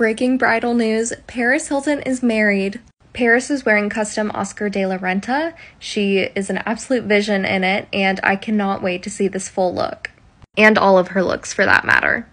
Breaking bridal news Paris Hilton is married. Paris is wearing custom Oscar de la Renta. She is an absolute vision in it, and I cannot wait to see this full look. And all of her looks for that matter.